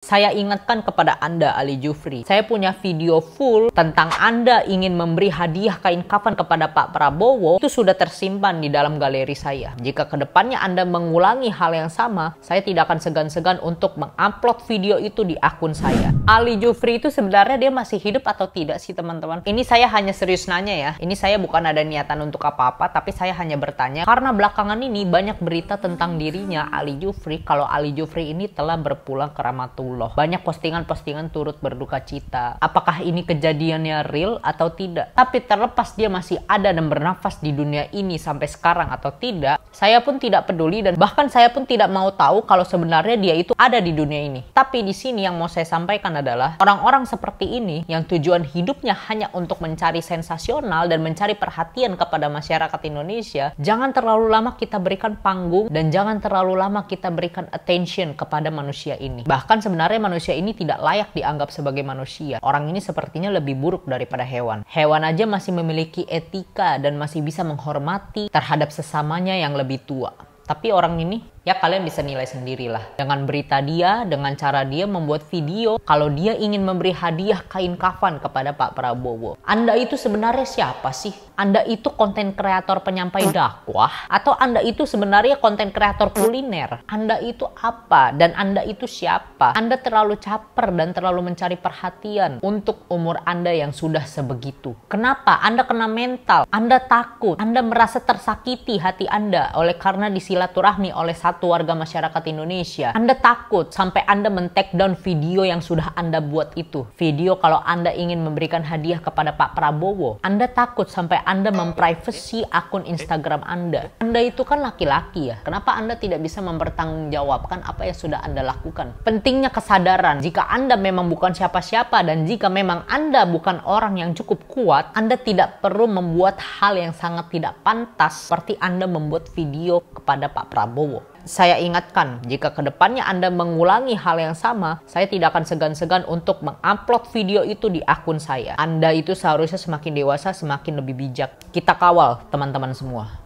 Saya ingatkan kepada Anda, Ali Jufri, saya punya video full tentang Anda ingin memberi hadiah kain kafan kepada Pak Prabowo, itu sudah tersimpan di dalam galeri saya. Jika kedepannya Anda mengulangi hal yang sama, saya tidak akan segan-segan untuk mengupload video itu di akun saya. Ali Jufri itu sebenarnya dia masih hidup atau tidak sih teman-teman? Ini saya hanya serius nanya ya, ini saya bukan ada niatan untuk apa-apa, tapi saya hanya bertanya, karena belakangan ini banyak berita tentang dirinya Ali Jufri, kalau Ali Jufri ini telah berpulang ke Ramatu Allah. Banyak postingan-postingan turut berduka cita. Apakah ini kejadiannya real atau tidak? Tapi terlepas dia masih ada dan bernafas di dunia ini sampai sekarang atau tidak, saya pun tidak peduli dan bahkan saya pun tidak mau tahu kalau sebenarnya dia itu ada di dunia ini. Tapi di sini yang mau saya sampaikan adalah orang-orang seperti ini yang tujuan hidupnya hanya untuk mencari sensasional dan mencari perhatian kepada masyarakat Indonesia, jangan terlalu lama kita berikan panggung dan jangan terlalu lama kita berikan attention kepada manusia ini. Bahkan sebenarnya Sebenarnya manusia ini tidak layak dianggap sebagai manusia. Orang ini sepertinya lebih buruk daripada hewan. Hewan aja masih memiliki etika dan masih bisa menghormati terhadap sesamanya yang lebih tua. Tapi orang ini Ya kalian bisa nilai sendirilah. Dengan berita dia, dengan cara dia membuat video kalau dia ingin memberi hadiah kain kafan kepada Pak Prabowo. Anda itu sebenarnya siapa sih? Anda itu konten kreator penyampai dakwah atau Anda itu sebenarnya konten kreator kuliner? Anda itu apa dan Anda itu siapa? Anda terlalu caper dan terlalu mencari perhatian untuk umur Anda yang sudah sebegitu. Kenapa? Anda kena mental, Anda takut, Anda merasa tersakiti hati Anda oleh karena disilaturahmi oleh satu satu warga masyarakat Indonesia, Anda takut sampai Anda men down video yang sudah Anda buat itu. Video kalau Anda ingin memberikan hadiah kepada Pak Prabowo, Anda takut sampai Anda memprivasi akun Instagram Anda. Anda itu kan laki-laki ya. Kenapa Anda tidak bisa mempertanggungjawabkan apa yang sudah Anda lakukan? Pentingnya kesadaran. Jika Anda memang bukan siapa-siapa dan jika memang Anda bukan orang yang cukup kuat, Anda tidak perlu membuat hal yang sangat tidak pantas seperti Anda membuat video kepada Pak Prabowo saya ingatkan, jika kedepannya Anda mengulangi hal yang sama, saya tidak akan segan-segan untuk mengupload video itu di akun saya. Anda itu seharusnya semakin dewasa, semakin lebih bijak. Kita kawal teman-teman semua.